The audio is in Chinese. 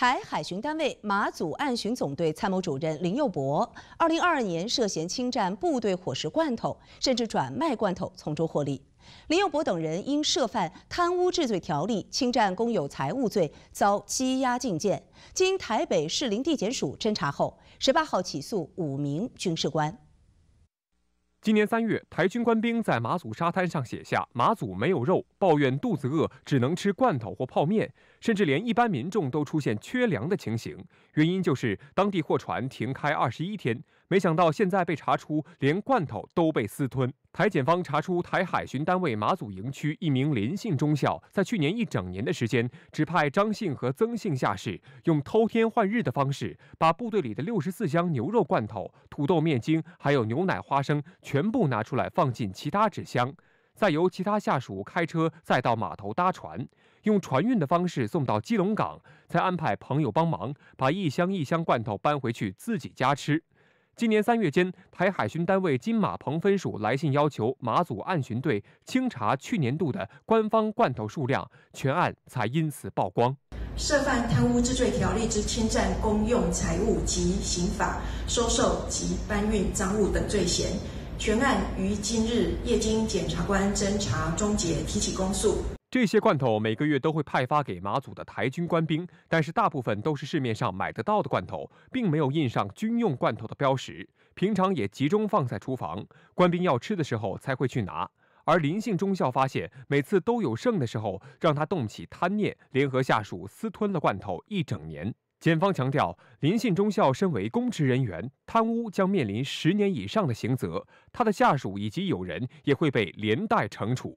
台海巡单位马祖岸巡总队参谋主任林佑博，二零二二年涉嫌侵占部队伙食罐头，甚至转卖罐头从中获利。林佑博等人因涉犯贪污治罪条例侵占公有财物罪，遭羁押禁见。经台北市林地检署侦查后，十八号起诉五名军事官。今年三月，台军官兵在马祖沙滩上写下“马祖没有肉”，抱怨肚子饿，只能吃罐头或泡面，甚至连一般民众都出现缺粮的情形。原因就是当地货船停开二十一天。没想到现在被查出，连罐头都被私吞。台检方查出台海巡单位马祖营区一名林姓中校，在去年一整年的时间，指派张姓和曾姓下士，用偷天换日的方式，把部队里的六十四箱牛肉罐头、土豆面筋，还有牛奶花生，全部拿出来放进其他纸箱，再由其他下属开车再到码头搭船，用船运的方式送到基隆港，才安排朋友帮忙把一箱一箱罐头搬回去自己家吃。今年三月间，台海巡单位金马鹏分署来信要求马祖暗巡队清查去年度的官方罐头数量，全案才因此曝光，涉犯贪污治罪条例之侵占公用财物及刑法收受及搬运赃物等罪嫌，全案于今日夜经检察官侦查终结，提起公诉。这些罐头每个月都会派发给马祖的台军官兵，但是大部分都是市面上买得到的罐头，并没有印上军用罐头的标识。平常也集中放在厨房，官兵要吃的时候才会去拿。而林信中校发现每次都有剩的时候，让他动起贪念，联合下属私吞了罐头一整年。检方强调，林信中校身为公职人员，贪污将面临十年以上的刑责，他的下属以及友人也会被连带惩处。